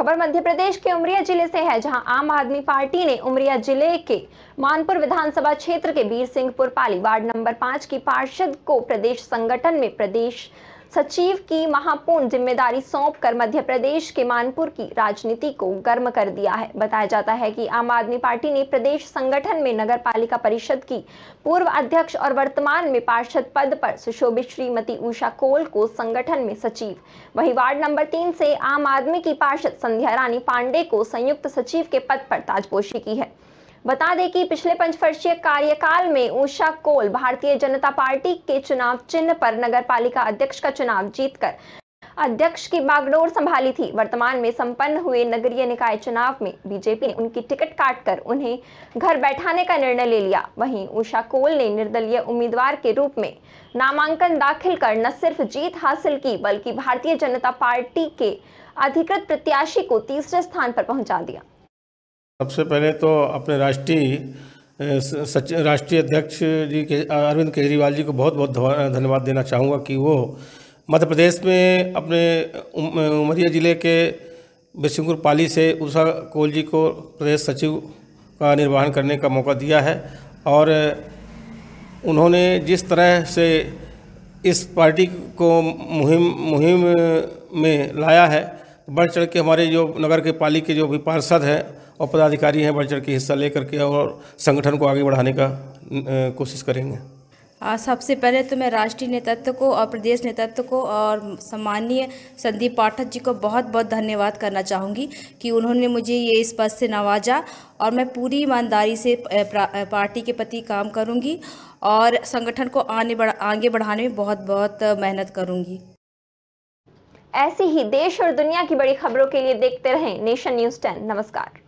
खबर मध्य प्रदेश के उमरिया जिले से है जहां आम आदमी पार्टी ने उमरिया जिले के मानपुर विधानसभा क्षेत्र के Birsinghpur Pali ward number पांच की पार्षद को प्रदेश संगठन में प्रदेश सचिव की महापूर्ण जिम्मेदारी सौंप कर मध्य प्रदेश के मानपुर की राजनीति को गर्म कर दिया है बताया जाता है कि आम आदमी पार्टी ने प्रदेश संगठन में नगर पालिका परिषद की पूर्व अध्यक्ष और वर्तमान में पार्षद पद पर सुशोभित श्रीमती उषा कोल को संगठन में सचिव वही वार्ड नंबर तीन से आम आदमी की पार्षद संध्या रानी पांडे को संयुक्त सचिव के पद पर ताजपोशी की है बता दें कि पिछले पंचवर्षीय कार्यकाल में उषा कोल भारतीय जनता पार्टी के चुनाव चिन्ह पर नगर पालिका अध्यक्ष का चुनाव जीतकर अध्यक्ष की बागडोर संभाली थी वर्तमान में संपन्न हुए नगरीय निकाय चुनाव में बीजेपी ने उनकी टिकट काटकर उन्हें घर बैठाने का निर्णय ले लिया वहीं उषा कोल ने निर्दलीय उम्मीदवार के रूप में नामांकन दाखिल कर न सिर्फ जीत हासिल की बल्कि भारतीय जनता पार्टी के अधिकृत प्रत्याशी को तीसरे स्थान पर पहुंचा दिया सबसे पहले तो अपने राष्ट्रीय राष्ट्रीय अध्यक्ष जी के अरविंद केजरीवाल जी को बहुत बहुत धन्यवाद देना चाहूँगा कि वो मध्य प्रदेश में अपने उमरिया ज़िले के बिशंकुर पाली से उषा कोल जी को प्रदेश सचिव का निर्वाहन करने का मौका दिया है और उन्होंने जिस तरह से इस पार्टी को मुहिम मुहिम में लाया है बढ़ चढ़ के हमारे जो नगर के पाली के जो भी पार्षद हैं और पदाधिकारी हैं बढ़ चढ़ के हिस्सा लेकर के और संगठन को आगे बढ़ाने का कोशिश करेंगे सबसे पहले तो मैं राष्ट्रीय नेतृत्व को और प्रदेश नेतृत्व को और सम्मानीय संदीप पाठक जी को बहुत बहुत धन्यवाद करना चाहूँगी कि उन्होंने मुझे ये इस पद से नवाजा और मैं पूरी ईमानदारी से पार्टी के प्रति काम करूँगी और संगठन को आने बढ़ा आगे बढ़ाने में बहुत बहुत मेहनत करूँगी ऐसी ही देश और दुनिया की बड़ी खबरों के लिए देखते रहें नेशन न्यूज टेन नमस्कार